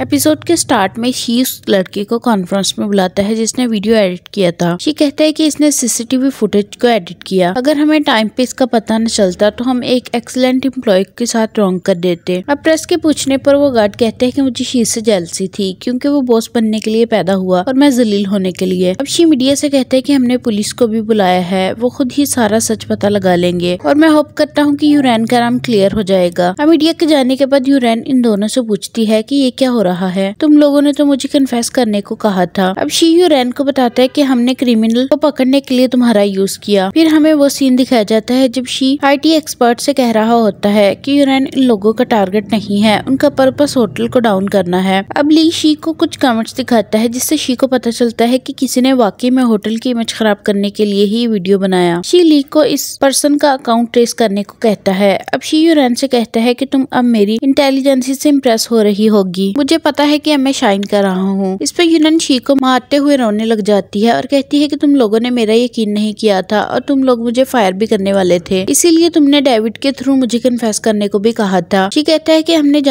episode के start में ही उस लड़के को कॉन्फ्रेंस में बुलाता है जिसने वीडियो एडिट किया था ये कहता है कि इसने सीसीटीवी फुटेज को एडिट किया अगर हमें टाइम पे इसका पता न चलता तो हम एक एक्सलेंट एम्प्लॉय के साथ रॉन्ग कर देते अब प्रेस के पूछने पर वो गार्ड कहते हैं कि मुझे शी से जेलसी थी क्योंकि वो बॉस बनने के लिए पैदा हुआ और मैं जलील होने के लिए अब शी मीडिया से कहते हैं कि हमने पुलिस को भी बुलाया है वो खुद ही सारा सच पता लगा लेंगे और मैं होप करता हूँ की यूरैन का नाम क्लियर हो जाएगा अब मीडिया के जाने के बाद यूरैन इन दोनों से पूछती है की ये क्या हो रहा रहा है तुम लोगों ने तो मुझे कन्फेस करने को कहा था अब शीयू रैन को बताता है कि हमने क्रिमिनल को पकड़ने के लिए तुम्हारा यूज किया फिर हमें वो सीन दिखाया जाता है जब शी आईटी एक्सपर्ट से कह रहा होता है कि यूरैन इन लोगों का टारगेट नहीं है उनका पर्पस होटल को डाउन करना है अब ली शी को कुछ कमेंट्स दिखाता है जिससे शी को पता चलता है कि किसी ने वाकई में होटल की इमेज खराब करने के लिए ही वीडियो बनाया शी ली को इस पर्सन का अकाउंट ट्रेस करने को कहता है अब शी यूरैन से कहता है की तुम अब मेरी इंटेलिजेंसी से इम्प्रेस हो रही होगी मुझे मुझे पता है कि मैं शाइन कर रहा हूँ इस पर यूनन शी को मारते हुए रोने लग जाती है और कहती है कि तुम लोगों ने मेरा यकीन नहीं किया था और तुम लोग मुझे फायर भी करने वाले थे इसीलिए तुमने डेविड के थ्रू मुझे कन्फेस करने को भी कहा था शी कहता है की हमने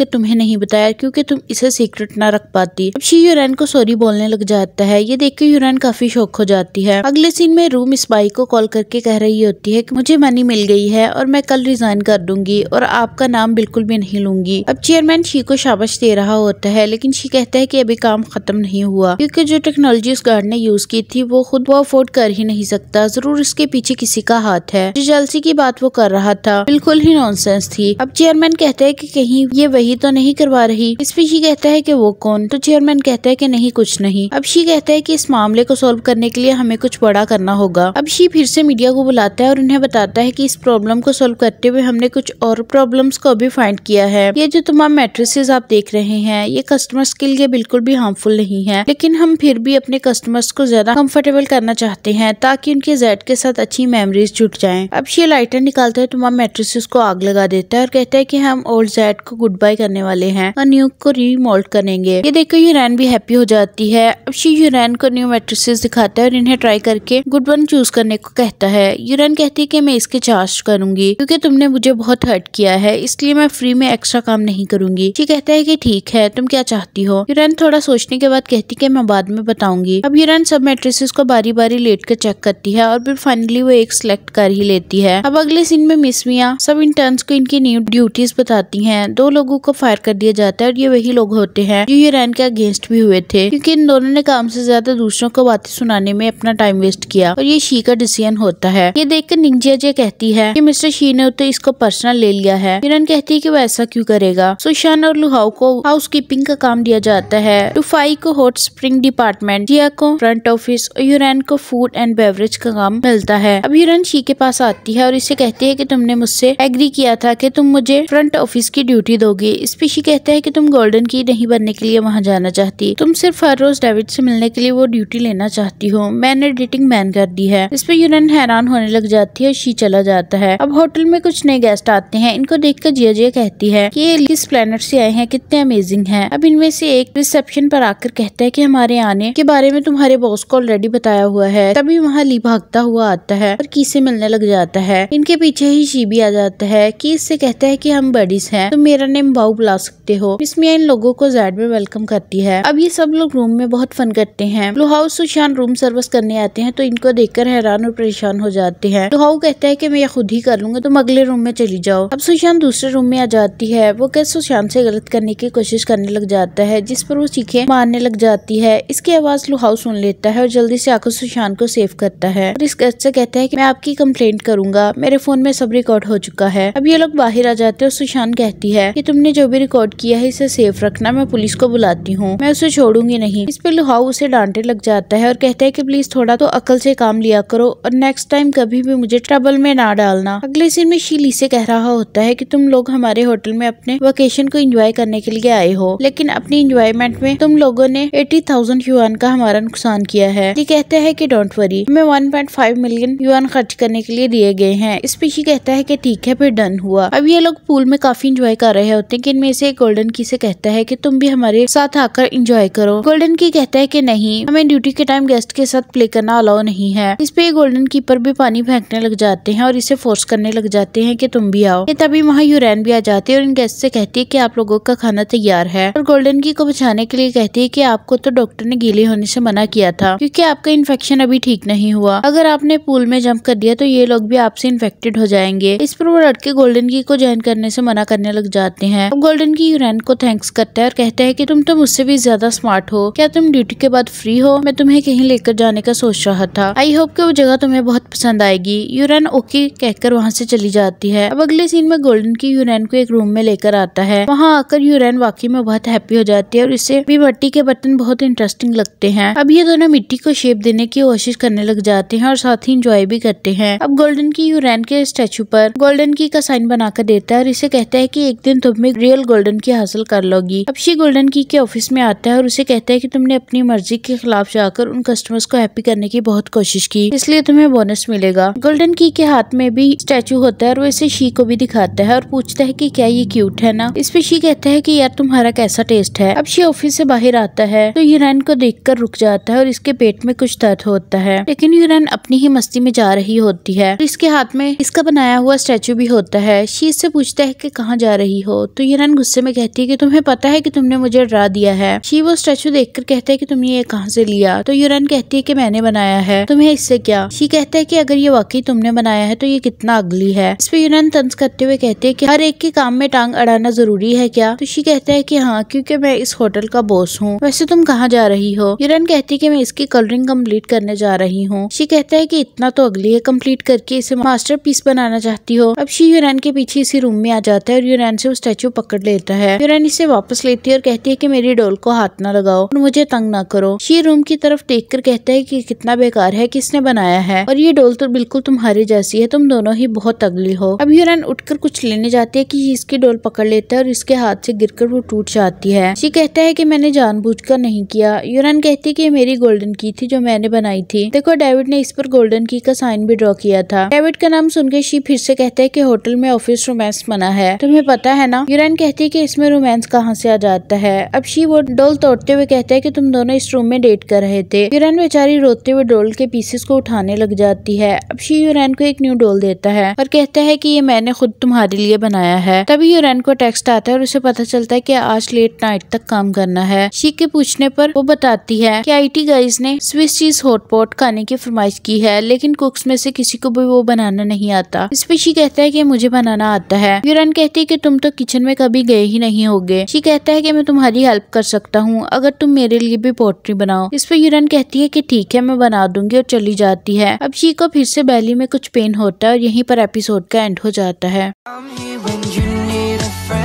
कर तुम्हें नहीं बताया क्यूँकी तुम इसे सीक्रेट ना रख पाती अब शी यूरन को सॉरी बोलने लग जाता है ये देख के यूरन काफी शौक हो जाती है अगले सीन में रूम इस बाई को कॉल करके कह रही होती है की मुझे मनी मिल गई है और मैं कल रिजाइन कर दूंगी और आपका नाम बिल्कुल भी नहीं लूंगी अब चेयरमैन शी को शाबाश दे रहा रहा होता है लेकिन शी कहता है कि अभी काम खत्म नहीं हुआ क्योंकि जो टेक्नोलॉजी उस गार्ड ने यूज की थी वो खुद वो अफोर्ड कर ही नहीं सकता जरूर इसके पीछे किसी का हाथ है जो जलसी की बात वो कर रहा था बिल्कुल ही नॉन थी अब चेयरमैन कहते हैं की कहीं ये वही तो नहीं करवा रही इस पे शी कहता है की वो कौन तो चेयरमैन कहता है की नहीं कुछ नहीं अब शी कहता है की इस मामले को सोल्व करने के लिए हमें कुछ बड़ा करना होगा अब शी फिर से मीडिया को बुलाता है और उन्हें बताता है की इस प्रॉब्लम को सोल्व करते हुए हमने कुछ और प्रॉब्लम्स को भी फाइंड किया है ये जो तमाम मेट्रिसेस आप देख रहे हैं रहे हैं ये कस्टमर्स के लिए बिल्कुल भी हार्मफुल नहीं है लेकिन हम फिर भी अपने कस्टमर्स को ज्यादा कंफर्टेबल करना चाहते हैं ताकि उनके जेड के साथ अच्छी मेमोरीज जुट जाए अब ये लाइटर निकालता है वहाँ मेट्रिस को आग लगा देता है और कहता है की हम ओल्ड जेड को गुड बाय करने वाले है और न्यू को रिमोल्ट करेंगे ये देखो यूरैन भी हैप्पी हो जाती है अब शी यूरैन को न्यू मेट्रिस दिखाता है और इन्हें ट्राई करके गुड वन चूज करने को कहता है यूरैन कहती है की मैं इसके चार्ज करूंगी क्योंकि तुमने मुझे बहुत हर्ट किया है इसलिए मैं फ्री में एक्स्ट्रा काम नहीं करूंगी शी कहता है की ठीक ठीक है तुम क्या चाहती हो यूरन थोड़ा सोचने के बाद कहती कि मैं बाद में बताऊंगी अब यूरन सब मेट्रेसेस को बारी बारी लेट कर चेक करती है और फिर फाइनली वो एक सिलेक्ट कर ही लेती है अब अगले सीन में मिसमिया सब इंटर्न को इनकी न्यू ड्यूटीज बताती है दो लोगों को फायर कर दिया जाता है और ये वही लोग होते हैं जो यूरन के अगेंस्ट भी हुए थे क्योंकि इन दोनों ने काम से ज्यादा दूसरों को बातें सुनाने में अपना टाइम वेस्ट किया और ये शी का डिसीजन होता है ये देखकर निंजिया जे कहती है कि मिस्टर शी ने तो इसको पर्सनल ले लिया है हिरन कहती है कि वो ऐसा क्यों करेगा सुशान और लुहाओ को कीपिंग का काम दिया जाता है टूफाई को हॉट स्प्रिंग डिपार्टमेंट जिया को फ्रंट ऑफिस और यूरेन को फूड एंड बेवरेज का काम मिलता है अब यूरेन शी के पास आती है और इसे कहती है की तुमने मुझसे एग्री किया था की तुम मुझे फ्रंट ऑफिस की ड्यूटी दोगी इस पे शी कहते है की तुम गोल्डन की नहीं बनने के लिए वहाँ जाना चाहती तुम सिर्फ हर रोज डेविड से मिलने के लिए वो ड्यूटी लेना चाहती हो मैंने डेटिंग मैन कर दी है इस पे यूरेन हैरान होने लग जाती है और शी चला जाता है अब होटल में कुछ नए गेस्ट आते हैं इनको देखकर जिया जिया कहती है की कि ये किस प्लेनेट से आए हैं कितने अमेजिंग अमेजिंग है अब इनमें से एक रिसेप्शन पर आकर कहता है कि हमारे आने के बारे में तुम्हारे बॉस को ऑलरेडी बताया हुआ है तभी वहाँ ली भागता हुआ आता है और की से मिलने लग जाता है इनके पीछे ही शीबी आ जाता है की इससे कहता है की हम बडीज है तो मेरा नेम बाऊ बुला सकते हो इसमें इन लोगों को जैड में वेलकम करती है अब ये सब लोग रूम में बहुत फन करते हैं लोहाउ सुशान रूम सर्विस करने आते हैं तो इनको देखकर हैरान और परेशान हो जाते हैं लोहाउ कहता है की मैं खुद ही कर लूंगा तुम अगले रूम में चली जाओ अब सुशांत दूसरे रूम में आ जाती है वो कैसे सुशांत से गलत करने की कोशिश कोशिश करने लग जाता है जिस पर वो चीखे मारने लग जाती है इसकी आवाज लुहाव सुन लेता है और जल्दी से आकर सुशांत को सेव करता है और इस गर्ज से कहता है कि मैं आपकी कम्प्लेट करूंगा मेरे फोन में सब रिकॉर्ड हो चुका है अब ये लोग बाहर आ जाते हैं और सुशांत कहती है की तुमने जो भी रिकॉर्ड किया है इसे सेफ रखना मैं पुलिस को बुलाती हूँ मैं उसे छोड़ूंगी नहीं इस पर लुहाव उसे डांटे लग जाता है और कहता है की प्लीज थोड़ा तो अकल से काम लिया करो और नेक्स्ट टाइम कभी भी मुझे ट्रबल में ना डालना अगले सिर में शीली से कह रहा होता है की तुम लोग हमारे होटल में अपने वेकेशन को एंजॉय करने के लिए आए आए हो लेकिन अपनी इंजॉयमेंट में तुम लोगों ने एटी थाउजेंड युआन का हमारा नुकसान किया है ये कहता है की डोंट वरी हमें one point five million yuan खर्च करने के लिए दिए गए हैं इस पीछे कहता है की ठीक है फिर डन हुआ अब ये लोग पूल में काफी इंजॉय कर रहे होते हैं कि इनमें से गोल्डन की से कहता है की तुम भी हमारे साथ आकर इंजॉय करो गोल्डन की कहता है की नहीं हमें ड्यूटी के टाइम गेस्ट के साथ प्ले करना अलाउ नहीं है इस पे गोल्डन कीपर भी पानी फेंकने लग जाते हैं और इसे फोर्स करने लग जाते हैं कि तुम भी आओ ये तभी वहाँ यूरैन भी आ जाते हैं और इन गेस्ट से कहती है कि आप लोगों का खाना तैयार तैयार है और गोल्डन की को बचाने के लिए कहती है की आपको तो डॉक्टर ने गीले होने से मना किया था क्यूँकी आपका इन्फेक्शन अभी ठीक नहीं हुआ अगर आपने पूल में जंप कर दिया तो ये लोग भी आपसे इन्फेक्टेड हो जाएंगे इस पर वो लड़के गोल्डन की को ज्वाइन करने से मना करने लग जाते हैं गोल्डन की यूरेन को थैंक्स करता है और कहता है की तुम तो मुझसे भी ज्यादा स्मार्ट हो क्या तुम ड्यूटी के बाद फ्री हो मैं तुम्हें कहीं लेकर जाने का सोच रहा था आई होप की वो जगह तुम्हें बहुत पसंद आएगी यूरेन ओके कहकर वहाँ से चली जाती है अब अगले सीन में गोल्डन की यूरेन को एक रूम में लेकर आता है वहाँ आकर यूरेन वाकई में बहुत हैप्पी हो जाती है और इससे भी मिट्टी के बर्तन बहुत इंटरेस्टिंग लगते हैं अब ये दोनों मिट्टी को शेप देने की कोशिश करने लग जाते हैं और साथ ही इंजॉय भी करते हैं अब गोल्डन की यूरेन के स्टेचू पर गोल्डन की का साइन बनाकर देता है और इसे कहता है की एक दिन तुम्हें रियल गोल्डन की हासिल कर लोगी अब शी गोल्डन की के ऑफिस में आता है और उसे कहता है की तुमने अपनी मर्जी के खिलाफ जाकर उन कस्टमर्स को हैप्पी करने की बहुत कोशिश की इसलिए तुम्हें बोनस मिलेगा गोल्डन की के हाथ में भी स्टैचू होता है और वो इसे शी को भी दिखाता है और पूछता है कि क्या ये क्यूट है ना इस पे शी कहता है कि यार तुम तुम्हारा कैसा टेस्ट है अब शी ऑफिस से बाहर आता है तो यूरेन को देख रुक जाता है और इसके पेट में कुछ दर्द होता है लेकिन यूरेन अपनी ही मस्ती में जा रही होती है तो इसके हाथ में इसका बनाया हुआ स्टेचू भी होता है शी इससे पूछता है की कहाँ जा रही हो तो यूरेन गुस्से में कहती है की तुम्हें पता है की तुमने मुझे डरा दिया है शी वो स्टेचू देख कर कहते है की तुमने ये कहाँ से लिया तो यूरेन कहती है की मैंने बनाया है तुम्हें इससे क्या शी कहते है की अगर ये वाकई तुमने बनाया है तो ये कितना अगली है इस पर यूरेन तंज करते हुए कहते हैं की हर एक के काम में टांग अड़ाना जरूरी है क्या तो शी कहते है कि हाँ क्योंकि मैं इस होटल का बॉस हूँ वैसे तुम कहाँ जा रही हो यूरन कहती है कि मैं इसकी कलरिंग कंप्लीट करने जा रही हूँ शी कहता है कि इतना तो अगली है कंप्लीट करके इसे मास्टर पीस बनाना चाहती हो अब शी यूरन के पीछे इसी रूम में आ जाता है और यूरन से वो स्टेचू पकड़ लेता है यूरन इसे वापस लेती है और कहती है की मेरी डोल को हाथ ना लगाओ और मुझे तंग ना करो शी रूम की तरफ देख कर कहता है की कितना बेकार है किसने बनाया है और ये डोल तो बिल्कुल तुम्हारे जैसी है तुम दोनों ही बहुत अगली हो अब यूरन उठकर कुछ लेने जाती है की इसकी डोल पकड़ लेता है और इसके हाथ से गिरकर वो टूट जाती है शी कहता है कि मैंने जानबूझकर नहीं किया यूरन कहती है कि मेरी गोल्डन की थी जो मैंने बनाई थी देखो डेविड ने इस पर गोल्डन की का साइन भी ड्रॉ किया था डेविड का नाम सुनकर शी फिर से कहते है की होटल में ऑफिस रोमांस बना है तुम्हें पता है ना यूरन कहती है की इसमें रोमांस कहाँ से आ जाता है अब शी वो डोल तोड़ते हुए कहते हैं की तुम दोनों इस रूम में डेट कर रहे थे यूरन बेचारी रोते हुए डोल के पीसेस को उठाने लग जाती है अब शी यूरन को एक न्यू डोल देता है और कहता है की ये मैंने खुद तुम्हारे लिए बनाया है तभी यूरन को टेक्स्ट आता है और उसे पता चलता है की कि आज लेट नाइट तक काम करना है शी के पूछने पर वो बताती है कि आईटी गाइस ने स्विस चीज हॉटपॉट खाने की फरमाइश की है लेकिन कुक्स में से किसी को भी वो बनाना नहीं आता इस पे शी कहता है की मुझे बनाना आता है यूरन कहती है की तुम तो किचन में कभी गए ही नहीं गए शी कहता है की मैं तुम्हारी हेल्प कर सकता हूँ अगर तुम मेरे लिए भी पोट्री बनाओ इस पे यूरन कहती है की ठीक है मैं बना दूंगी और चली जाती है अब शी को फिर से बैली में कुछ पेन होता है और यहीं पर एपिसोड का एंड हो जाता है